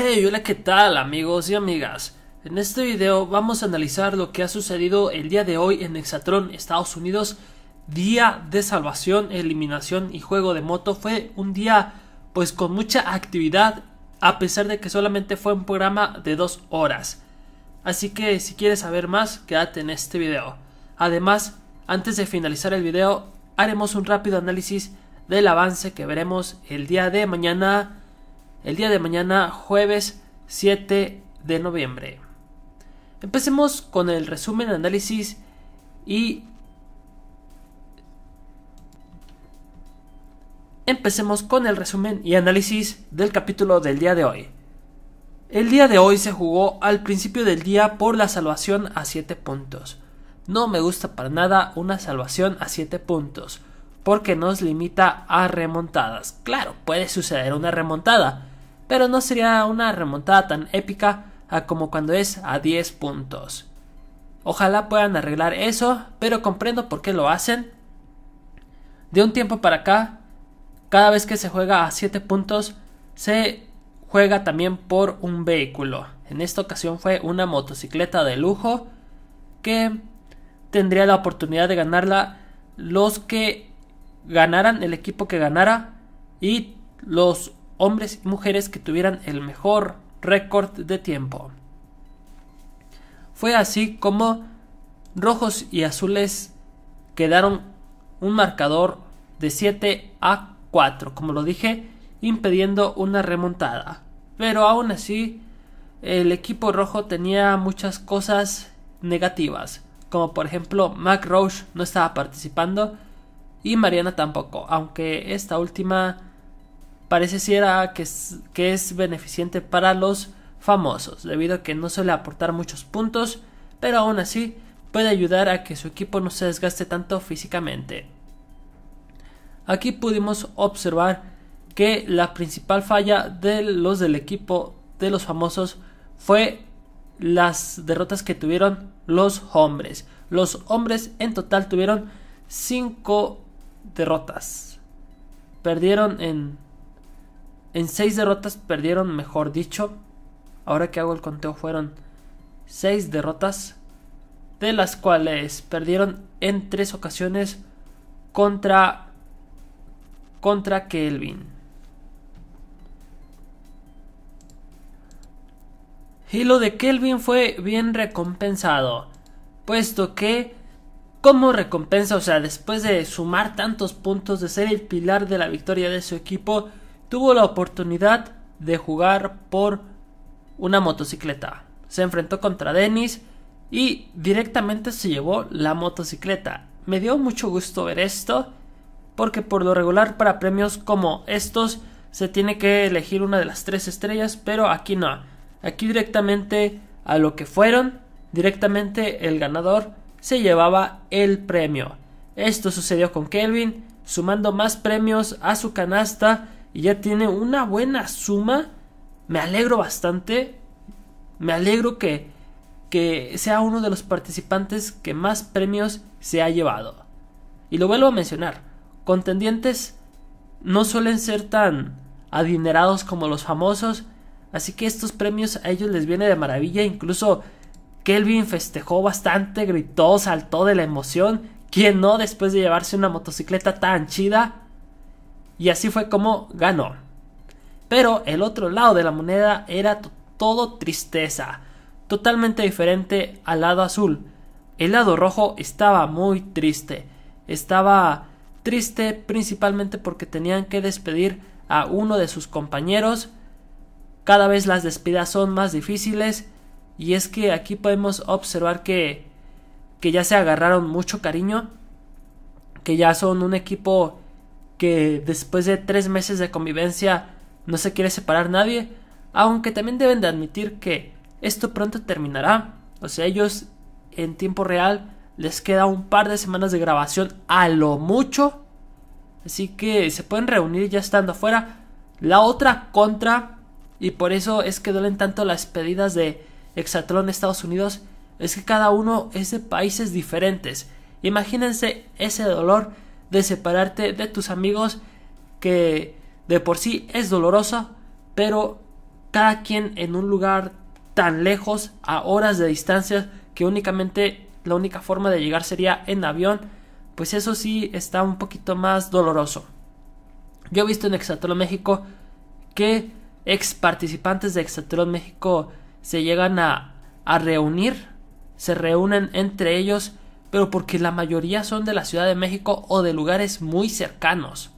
Hey, hola qué tal amigos y amigas. En este video vamos a analizar lo que ha sucedido el día de hoy en Exatron, Estados Unidos. Día de salvación, eliminación y juego de moto. Fue un día pues con mucha actividad a pesar de que solamente fue un programa de dos horas. Así que si quieres saber más, quédate en este video. Además, antes de finalizar el video, haremos un rápido análisis del avance que veremos el día de mañana el día de mañana, jueves 7 de noviembre. Empecemos con el resumen, análisis y empecemos con el resumen y análisis del capítulo del día de hoy. El día de hoy se jugó al principio del día por la salvación a 7 puntos. No me gusta para nada una salvación a 7 puntos, porque nos limita a remontadas. Claro, puede suceder una remontada, pero no sería una remontada tan épica como cuando es a 10 puntos. Ojalá puedan arreglar eso, pero comprendo por qué lo hacen. De un tiempo para acá, cada vez que se juega a 7 puntos, se juega también por un vehículo. En esta ocasión fue una motocicleta de lujo que tendría la oportunidad de ganarla los que ganaran, el equipo que ganara y los hombres y mujeres que tuvieran el mejor récord de tiempo. Fue así como rojos y azules quedaron un marcador de 7 a 4, como lo dije, impediendo una remontada. Pero aún así, el equipo rojo tenía muchas cosas negativas, como por ejemplo Mac no estaba participando y Mariana tampoco, aunque esta última Parece que es, que es beneficiente para los famosos, debido a que no suele aportar muchos puntos, pero aún así puede ayudar a que su equipo no se desgaste tanto físicamente. Aquí pudimos observar que la principal falla de los del equipo de los famosos fue las derrotas que tuvieron los hombres. Los hombres en total tuvieron 5 derrotas. Perdieron en en seis derrotas perdieron, mejor dicho. Ahora que hago el conteo fueron seis derrotas, de las cuales perdieron en tres ocasiones contra contra Kelvin. Y lo de Kelvin fue bien recompensado, puesto que como recompensa, o sea, después de sumar tantos puntos de ser el pilar de la victoria de su equipo, tuvo la oportunidad de jugar por una motocicleta. Se enfrentó contra Dennis y directamente se llevó la motocicleta. Me dio mucho gusto ver esto porque por lo regular para premios como estos se tiene que elegir una de las tres estrellas, pero aquí no. Aquí directamente a lo que fueron, directamente el ganador se llevaba el premio. Esto sucedió con Kelvin, sumando más premios a su canasta y ya tiene una buena suma, me alegro bastante. Me alegro que, que sea uno de los participantes que más premios se ha llevado. Y lo vuelvo a mencionar, contendientes no suelen ser tan adinerados como los famosos, así que estos premios a ellos les viene de maravilla, incluso Kelvin festejó bastante, gritó, saltó de la emoción, ¿Quién no después de llevarse una motocicleta tan chida? Y así fue como ganó. Pero el otro lado de la moneda era todo tristeza, totalmente diferente al lado azul. El lado rojo estaba muy triste. Estaba triste principalmente porque tenían que despedir a uno de sus compañeros. Cada vez las despidas son más difíciles y es que aquí podemos observar que que ya se agarraron mucho cariño, que ya son un equipo que después de tres meses de convivencia no se quiere separar nadie, aunque también deben de admitir que esto pronto terminará. O sea, ellos en tiempo real les queda un par de semanas de grabación a lo mucho. Así que se pueden reunir ya estando afuera. La otra contra, y por eso es que duelen tanto las pedidas de de Estados Unidos, es que cada uno es de países diferentes. Imagínense ese dolor de separarte de tus amigos que de por sí es doloroso pero cada quien en un lugar tan lejos, a horas de distancia, que únicamente la única forma de llegar sería en avión, pues eso sí está un poquito más doloroso. Yo he visto en Exatlón México que ex participantes de Exatlón México se llegan a, a reunir, se reúnen entre ellos pero porque la mayoría son de la Ciudad de México o de lugares muy cercanos.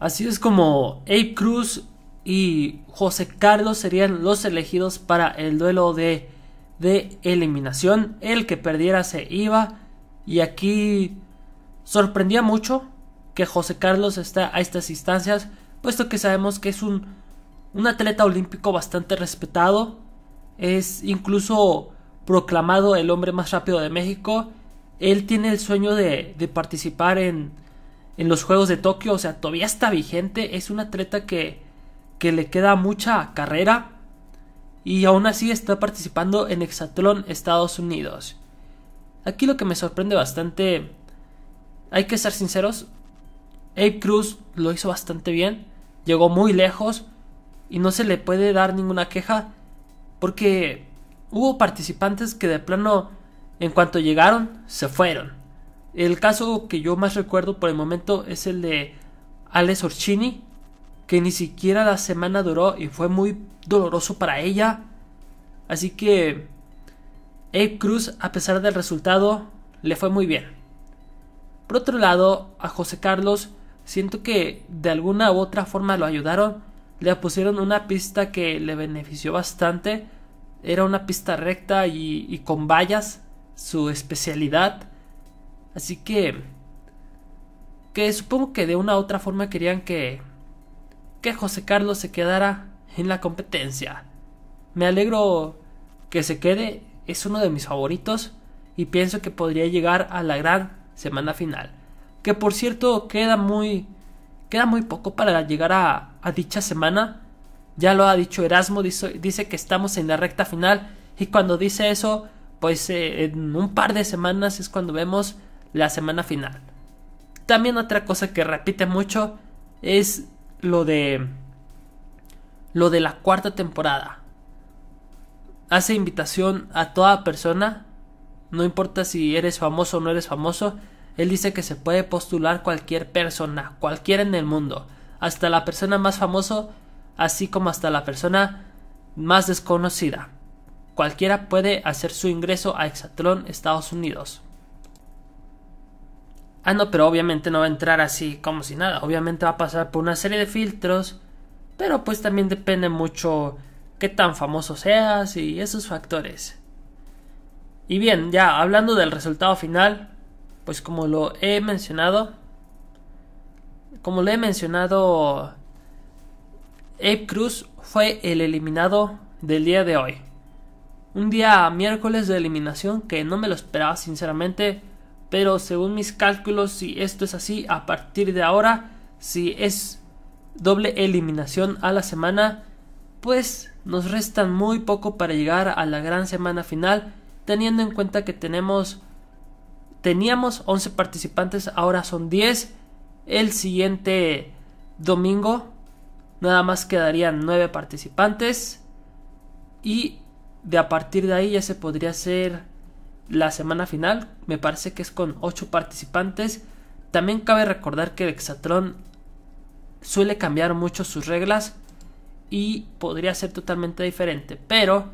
Así es como Abe Cruz y José Carlos serían los elegidos para el duelo de, de eliminación. El que perdiera se iba. Y aquí sorprendía mucho que José Carlos está a estas instancias, puesto que sabemos que es un, un atleta olímpico bastante respetado, es incluso proclamado el hombre más rápido de México. Él tiene el sueño de, participar en, en los Juegos de Tokio, o sea, todavía está vigente, es un atleta que, que le queda mucha carrera y aún así está participando en Hexatlón Estados Unidos. Aquí lo que me sorprende bastante, hay que ser sinceros, Abe Cruz lo hizo bastante bien, llegó muy lejos y no se le puede dar ninguna queja porque hubo participantes que de plano, en cuanto llegaron, se fueron. El caso que yo más recuerdo por el momento es el de Alex Orchini, que ni siquiera la semana duró y fue muy doloroso para ella. Así que Ed Cruz, a pesar del resultado, le fue muy bien. Por otro lado, a José Carlos siento que de alguna u otra forma lo ayudaron le pusieron una pista que le benefició bastante. Era una pista recta y, con vallas, su especialidad. Así que... Que supongo que de una u otra forma querían que... Que José Carlos se quedara en la competencia. Me alegro que se quede. Es uno de mis favoritos. Y pienso que podría llegar a la gran semana final. Que por cierto queda muy Queda muy poco para llegar a, dicha semana. Ya lo ha dicho Erasmo, dice, que estamos en la recta final. Y cuando dice eso, pues eh, en un par de semanas es cuando vemos la semana final. También otra cosa que repite mucho es lo de lo de la cuarta temporada. Hace invitación a toda persona, no importa si eres famoso o no eres famoso, él dice que se puede postular cualquier persona, cualquiera en el mundo, hasta la persona más famosa, así como hasta la persona más desconocida. Cualquiera puede hacer su ingreso a Exatron Estados Unidos. Ah, no, pero obviamente no va a entrar así como si nada. Obviamente va a pasar por una serie de filtros. Pero pues también depende mucho qué tan famoso seas y esos factores. Y bien, ya hablando del resultado final, pues como lo he mencionado, como lo he mencionado, Abe Cruz fue el eliminado del día de hoy. Un día miércoles de eliminación que no me lo esperaba sinceramente, pero según mis cálculos, si esto es así, a partir de ahora, si es doble eliminación a la semana, pues nos restan muy poco para llegar a la gran semana final, teniendo en cuenta que tenemos Teníamos 11 participantes, ahora son 10. El siguiente domingo nada más quedarían 9 participantes. Y de a partir de ahí ya se podría hacer la semana final. Me parece que es con 8 participantes. También cabe recordar que el Hexatron suele cambiar mucho sus reglas y podría ser totalmente diferente. Pero,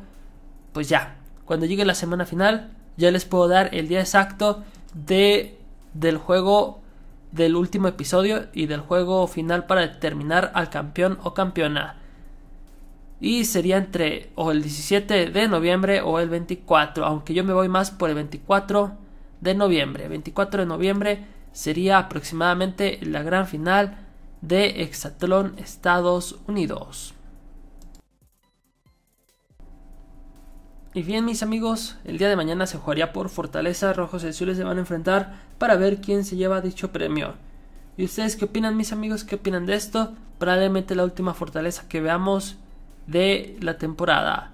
pues ya, cuando llegue la semana final, ya les puedo dar el día exacto de, del juego del último episodio y del juego final para determinar al campeón o campeona. Y sería entre o el 17 de noviembre o el 24, aunque yo me voy más por el 24 de noviembre. 24 de noviembre sería aproximadamente la gran final de Hexatlón Estados Unidos. Y bien, mis amigos, el día de mañana se jugaría por Fortaleza. Rojos y Azules se van a enfrentar para ver quién se lleva dicho premio. ¿Y ustedes qué opinan, mis amigos? ¿Qué opinan de esto? Probablemente la última Fortaleza que veamos de la temporada.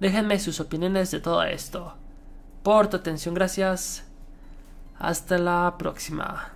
Déjenme sus opiniones de todo esto. Por tu atención, gracias. Hasta la próxima.